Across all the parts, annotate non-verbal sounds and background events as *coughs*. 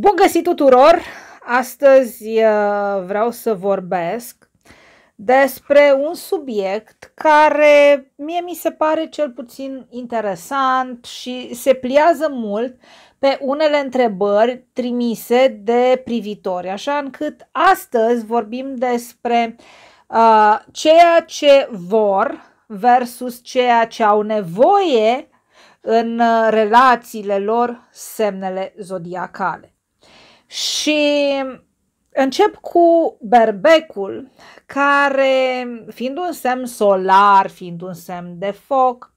Bun găsit tuturor! Astăzi uh, vreau să vorbesc despre un subiect care mie mi se pare cel puțin interesant și se pliază mult pe unele întrebări trimise de privitori, așa încât astăzi vorbim despre uh, ceea ce vor versus ceea ce au nevoie în uh, relațiile lor semnele zodiacale. Și încep cu berbecul, care, fiind un semn solar, fiind un semn de foc,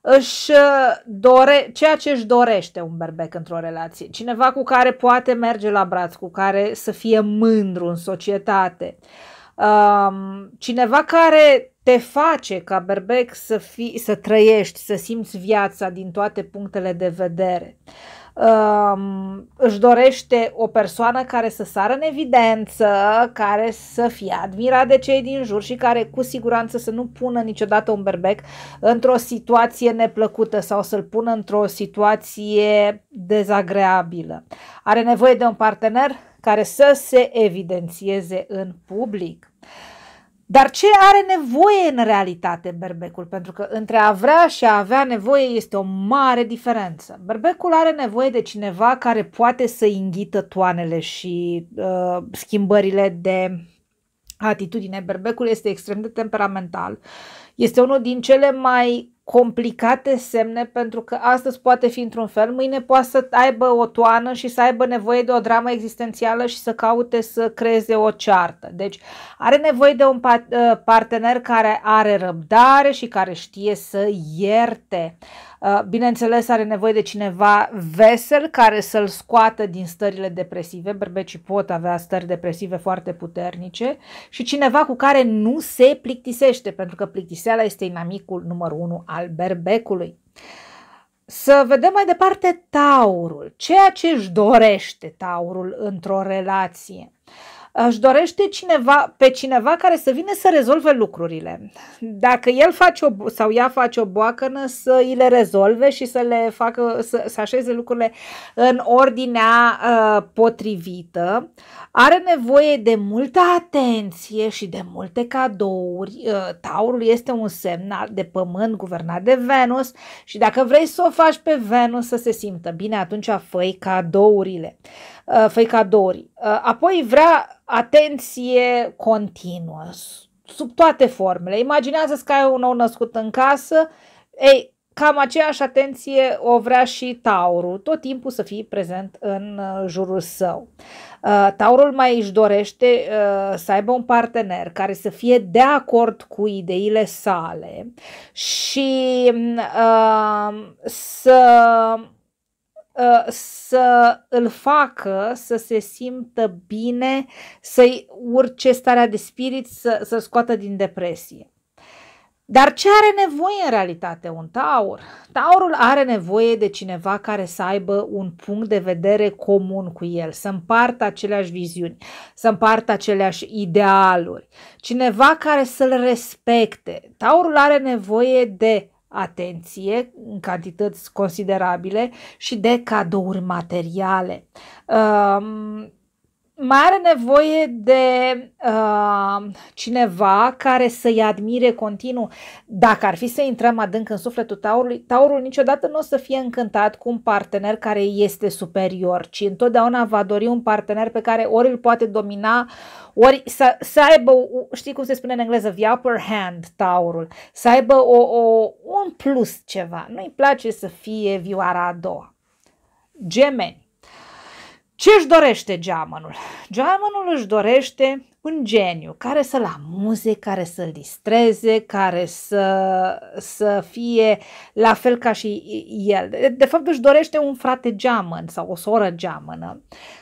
își uh, dore, ceea ce își dorește un berbec într-o relație. Cineva cu care poate merge la braț, cu care să fie mândru în societate. Um, cineva care te face ca berbec să, fi să trăiești, să simți viața din toate punctele de vedere își dorește o persoană care să sară în evidență, care să fie admirat de cei din jur și care cu siguranță să nu pună niciodată un berbec într-o situație neplăcută sau să-l pună într-o situație dezagreabilă. Are nevoie de un partener care să se evidențieze în public. Dar ce are nevoie în realitate berbecul? Pentru că între a vrea și a avea nevoie este o mare diferență. Berbecul are nevoie de cineva care poate să înghită toanele și uh, schimbările de atitudine. Berbecul este extrem de temperamental. Este unul din cele mai complicate semne pentru că astăzi poate fi într-un fel, mâine poate să aibă o toană și să aibă nevoie de o dramă existențială și să caute să creeze o ceartă. Deci are nevoie de un uh, partener care are răbdare și care știe să ierte. Uh, Uh, bineînțeles, are nevoie de cineva vesel care să-l scoată din stările depresive. Berbecii pot avea stări depresive foarte puternice și cineva cu care nu se plictisește, pentru că plictiseala este inamicul numărul 1 al berbecului. Să vedem mai departe taurul, ceea ce își dorește taurul într-o relație își dorește cineva, pe cineva care să vină să rezolve lucrurile. Dacă el face o, sau ea face o boacănă să îi le rezolve și să le facă, să, să așeze lucrurile în ordinea uh, potrivită, are nevoie de multă atenție și de multe cadouri. Uh, taurul este un semn de pământ guvernat de Venus și dacă vrei să o faci pe Venus să se simtă bine, atunci făi cadourile. Uh, Uh, făi cadouri. Uh, apoi vrea atenție continuă, sub toate formele. Imaginează-ți că ai un nou născut în casă, ei, cam aceeași atenție o vrea și taurul, tot timpul să fie prezent în uh, jurul său. Taurul mai își dorește să aibă un partener care să fie de acord cu ideile sale și mm, să Uh, să îl facă să se simtă bine, să-i urce starea de spirit, să, să scoată din depresie. Dar ce are nevoie în realitate un taur? Taurul are nevoie de cineva care să aibă un punct de vedere comun cu el, să împartă aceleași viziuni, să împartă aceleași idealuri, cineva care să-l respecte. Taurul are nevoie de atenție în cantități considerabile și de cadouri materiale. Uh, mai are nevoie de uh, cineva care să-i admire continuu. Dacă ar fi să intrăm adânc în sufletul taurului, taurul niciodată nu o să fie încântat cu un partener care este superior, ci întotdeauna va dori un partener pe care ori îl poate domina, ori să, să aibă, știi cum se spune în engleză, the upper hand, taurul, să aibă o, o, un plus ceva. Nu-i place să fie vioara a doua. Gemeni ce își dorește geamănul? Geamănul își dorește un geniu care să-l amuze, care să-l distreze, care să, să fie la fel ca și el. De fapt își dorește un frate geamăn sau o soră geamănă.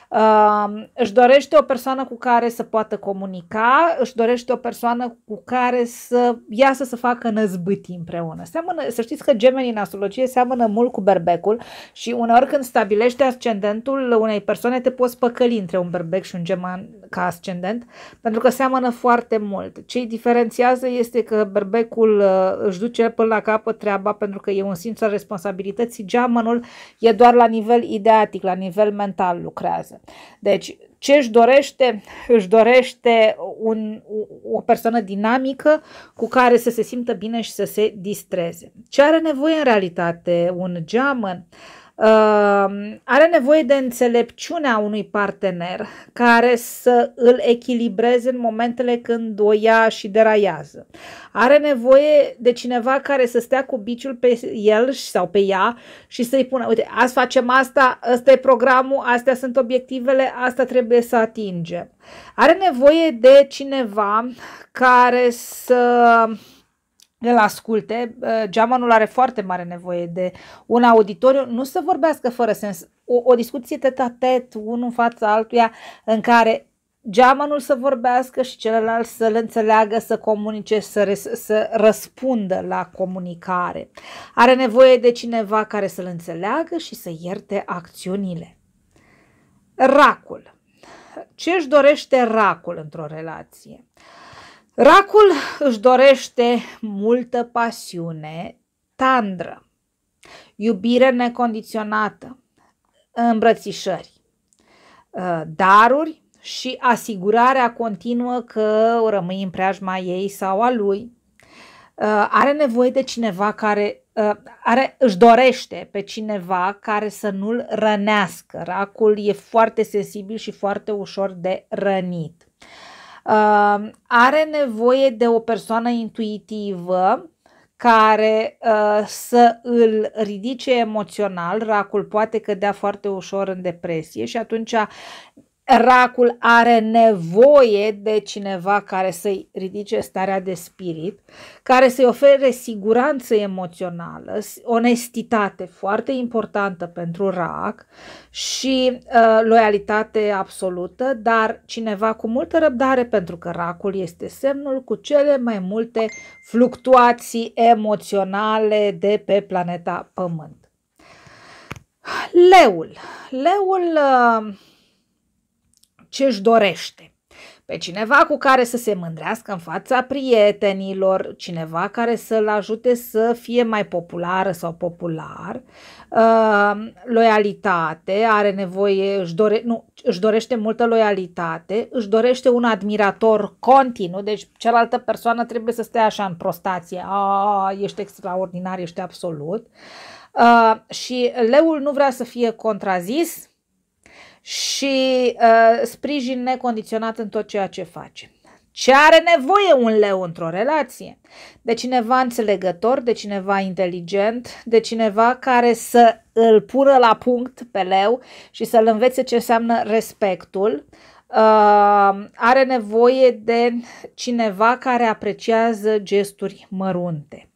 Uh, își dorește o persoană cu care să poată comunica, își dorește o persoană cu care să iasă să facă năzbâti împreună. Seamănă, să știți că gemenii în astrologie seamănă mult cu berbecul și uneori când stabilește ascendentul unei persoane te poți păcăli între un berbec și un geman ca ascendent pentru că seamănă foarte mult. Ce îi diferențiază este că berbecul uh, își duce până la capăt treaba pentru că e un simț al responsabilității, geamănul e doar la nivel ideatic, la nivel mental lucrează. Deci, ce își dorește? Își dorește un, o persoană dinamică cu care să se simtă bine și să se distreze. Ce are nevoie în realitate un geamăn? Uh, are nevoie de înțelepciunea unui partener care să îl echilibreze în momentele când o ia și deraiază. Are nevoie de cineva care să stea cu biciul pe el sau pe ea și să-i pună, uite, azi facem asta, ăsta e programul, astea sunt obiectivele, asta trebuie să atingem. Are nevoie de cineva care să uh, îl asculte, geamanul are foarte mare nevoie de un auditoriu, nu să vorbească fără sens, o, o discuție tet-a-tet, unul în fața altuia, în care geamanul să vorbească și celălalt să-l înțeleagă, să comunice, să, res- să răspundă la comunicare. Are nevoie de cineva care să-l înțeleagă și să ierte acțiunile. Racul. Ce își dorește racul într-o relație? Uh, Racul își dorește multă pasiune, tandră, iubire necondiționată, îmbrățișări, uh, daruri și asigurarea continuă că o rămâi în preajma ei sau a lui. Uh, are nevoie de cineva care uh, are, își dorește pe cineva care să nu-l rănească. Racul e foarte sensibil și foarte ușor de rănit. Uh, Uh, are nevoie de o persoană intuitivă care uh, să îl ridice emoțional, racul poate cădea foarte ușor în depresie și atunci racul are nevoie de cineva care să-i ridice starea de spirit, care să-i ofere siguranță emoțională, onestitate foarte importantă pentru rac și uh, loialitate absolută, dar cineva cu multă răbdare pentru că racul este semnul cu cele mai multe fluctuații emoționale de pe planeta Pământ. Leul. Leul uh, ce își dorește. Pe cineva cu care să se mândrească în fața prietenilor, cineva care să-l ajute să fie mai populară sau popular, uh, loialitate, are nevoie, își, dore, nu, își dorește multă loialitate, își dorește un admirator continuu, deci cealaltă persoană trebuie să stea așa în prostație, a, ești extraordinar, ești absolut. Uh, și leul nu vrea să fie contrazis, și uh, sprijin necondiționat în tot ceea ce face. Ce are nevoie un leu într-o relație? De cineva înțelegător, de cineva inteligent, de cineva care să îl pună la punct pe leu și să-l învețe ce înseamnă respectul. Uh, are nevoie de cineva care apreciază gesturi mărunte.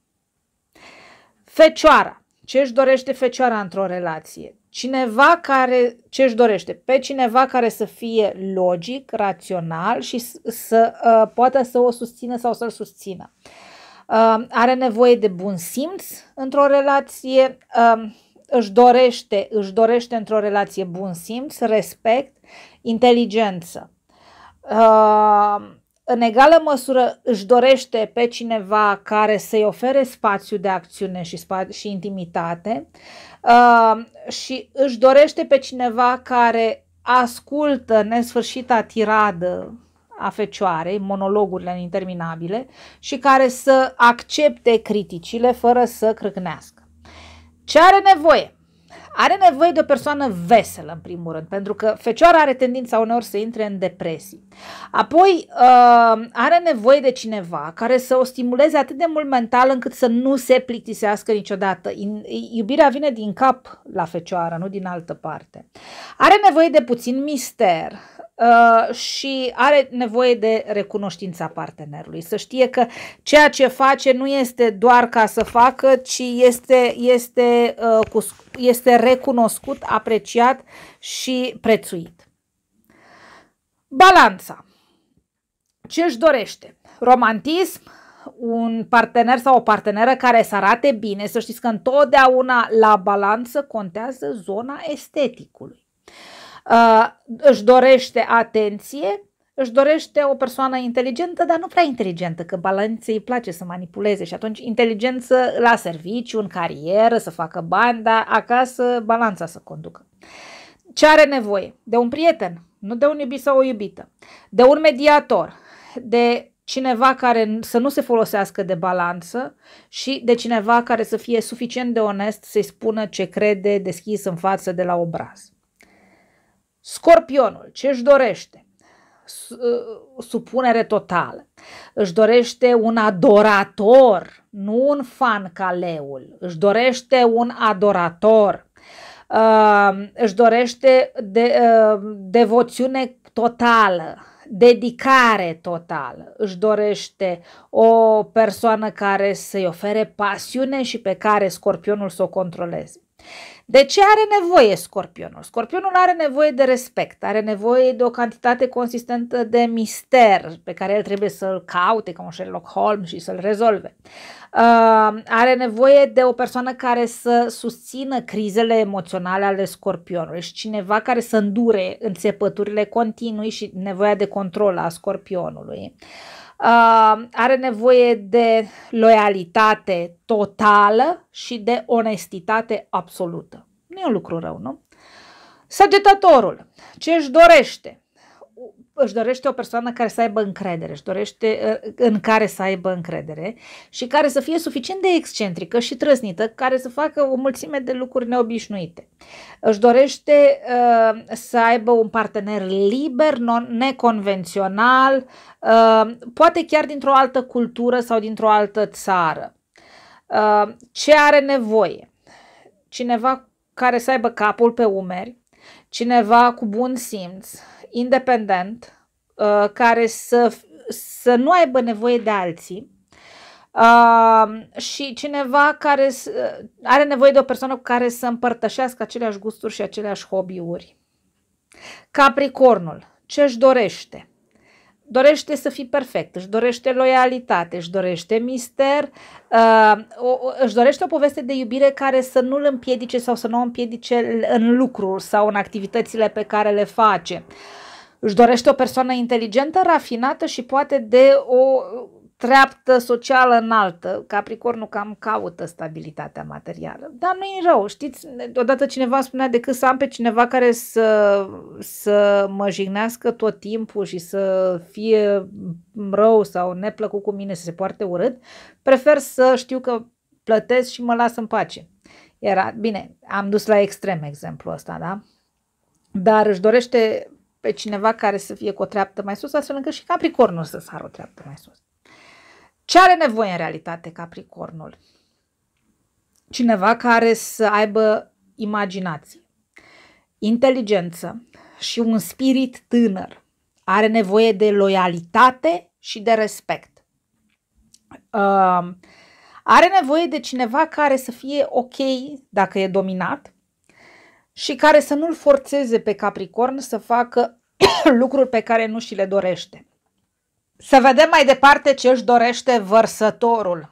Fecioara. Ce își dorește fecioara într-o relație? cineva care, ce își dorește? Pe cineva care să fie logic, rațional și să uh, poată să o susțină sau să-l susțină. Uh, are nevoie de bun simț într-o relație, uh, își dorește, își dorește într-o relație bun simț, respect, inteligență. Uh, în egală măsură își dorește pe cineva care să-i ofere spațiu de acțiune și, spa- și intimitate uh, și își dorește pe cineva care ascultă nesfârșita tiradă a fecioarei, monologurile interminabile și care să accepte criticile fără să crâcnească. Ce are nevoie? Are nevoie de o persoană veselă, în primul rând, pentru că fecioara are tendința uneori să intre în depresii. Apoi, uh, are nevoie de cineva care să o stimuleze atât de mult mental încât să nu se plictisească niciodată. Iubirea vine din cap la fecioară, nu din altă parte. Are nevoie de puțin mister, Uh, și are nevoie de recunoștința partenerului. Să știe că ceea ce face nu este doar ca să facă, ci este, este, uh, cu, este recunoscut, apreciat și prețuit. Balanța. Ce își dorește? Romantism, un partener sau o parteneră care să arate bine, să știți că întotdeauna la balanță contează zona esteticului. Uh, își dorește atenție, își dorește o persoană inteligentă, dar nu prea inteligentă, că balanței îi place să manipuleze și atunci inteligență la serviciu, în carieră, să facă bani, dar acasă balanța să conducă. Ce are nevoie? De un prieten, nu de un iubit sau o iubită, de un mediator, de cineva care să nu se folosească de balanță și de cineva care să fie suficient de onest să-i spună ce crede deschis în față de la obraz. Scorpionul, ce își dorește? Uh, supunere totală. Își dorește un adorator, nu un fan ca leul. Își dorește un adorator. Uh, își dorește de, uh, devoțiune totală, dedicare totală. Își dorește o persoană care să-i ofere pasiune și pe care scorpionul să o controleze. De ce are nevoie scorpionul? Scorpionul are nevoie de respect, are nevoie de o cantitate consistentă de mister pe care el trebuie să-l caute ca un Sherlock Holmes și să-l rezolve. Uh, are nevoie de o persoană care să susțină crizele emoționale ale scorpionului și cineva care să îndure înțepăturile continui și nevoia de control a scorpionului. Uh, Uh, are nevoie de loialitate totală și de onestitate absolută. Nu e un lucru rău, nu? Săgetătorul, ce își dorește? își dorește o persoană care să aibă încredere, își dorește uh, în care să aibă încredere și care să fie suficient de excentrică și trăsnită, care să facă o mulțime de lucruri neobișnuite. Își dorește uh, să aibă un partener liber, non, neconvențional, uh, poate chiar dintr-o altă cultură sau dintr-o altă țară. Uh, ce are nevoie? Cineva care să aibă capul pe umeri, cineva cu bun simț, independent, uh, care să, să nu aibă nevoie de alții uh, și cineva care uh, are nevoie de o persoană cu care să împărtășească aceleași gusturi și aceleași hobby-uri. Capricornul, ce își dorește? dorește să fii perfect, își dorește loialitate, își dorește mister, uh, o, își dorește o poveste de iubire care să nu îl împiedice sau să nu o împiedice în lucruri sau în activitățile pe care le face. Își dorește o persoană inteligentă, rafinată și poate de o treaptă socială înaltă, Capricornul cam caută stabilitatea materială. Dar nu e rău, știți, odată cineva spunea decât să am pe cineva care să, să mă jignească tot timpul și să fie rău sau neplăcut cu mine, să se poarte urât, prefer să știu că plătesc și mă las în pace. Era, bine, am dus la extrem exemplu ăsta, da? Dar își dorește pe cineva care să fie cu o treaptă mai sus, astfel încât și Capricornul să sară o treaptă mai sus. Ce are nevoie în realitate Capricornul? Cineva care să aibă imaginație, inteligență și un spirit tânăr. Are nevoie de loialitate și de respect. Uh, are nevoie de cineva care să fie ok dacă e dominat și care să nu-l forțeze pe Capricorn să facă *coughs* lucruri pe care nu și le dorește. Să vedem mai departe ce își dorește vărsătorul.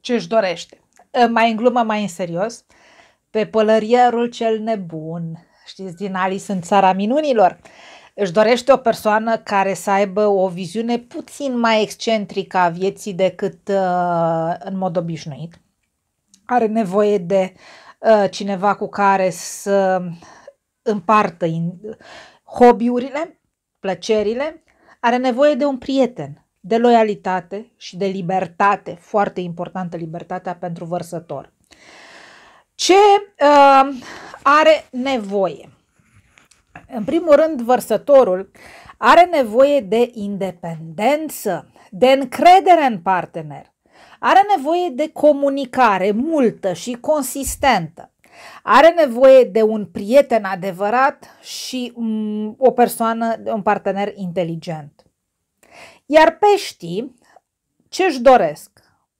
Ce își dorește. Ă, mai în glumă, mai în serios. Pe pălărierul cel nebun, știți, din Alice în țara minunilor, își dorește o persoană care să aibă o viziune puțin mai excentrică a vieții decât uh, în mod obișnuit. Are nevoie de uh, cineva cu care să împartă in, hobby-urile, plăcerile, are nevoie de un prieten, de loialitate și de libertate, foarte importantă libertatea pentru vărsător. Ce uh, are nevoie? În primul rând, vărsătorul are nevoie de independență, de încredere în partener. Are nevoie de comunicare multă și consistentă. Are nevoie de un prieten adevărat și mm, o persoană, un partener inteligent. Iar peștii, ce își doresc?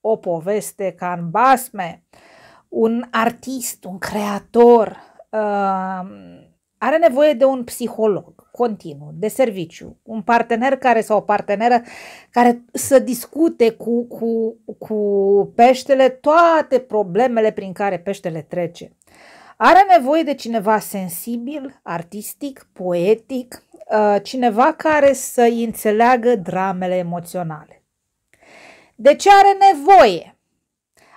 O poveste ca în basme, un artist, un creator, uh, are nevoie de un psiholog continuu, de serviciu, un partener care sau o parteneră care să discute cu, cu, cu peștele toate problemele prin care peștele trece. Are nevoie de cineva sensibil, artistic, poetic, uh, cineva care să înțeleagă dramele emoționale. De ce are nevoie?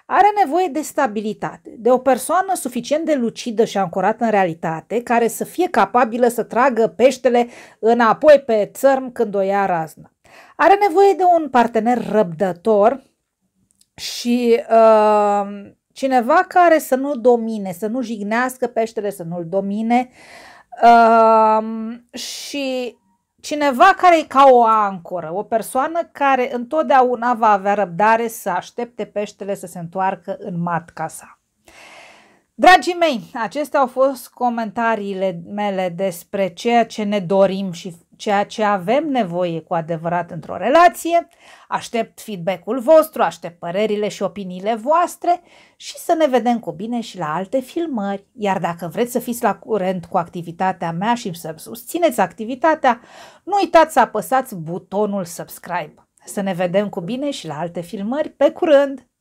Are nevoie de stabilitate, de o persoană suficient de lucidă și ancorată în realitate, care să fie capabilă să tragă peștele înapoi pe țărm când o ia raznă. Are nevoie de un partener răbdător și uh, Cineva care să nu domine, să nu jignească peștele, să nu-l domine uh, și cineva care e ca o ancoră, o persoană care întotdeauna va avea răbdare să aștepte peștele să se întoarcă în matca sa. Dragii mei, acestea au fost comentariile mele despre ceea ce ne dorim și ceea ce avem nevoie cu adevărat într-o relație. Aștept feedback-ul vostru, aștept părerile și opiniile voastre și să ne vedem cu bine și la alte filmări. Iar dacă vreți să fiți la curent cu activitatea mea și să susțineți activitatea, nu uitați să apăsați butonul subscribe. Să ne vedem cu bine și la alte filmări. Pe curând!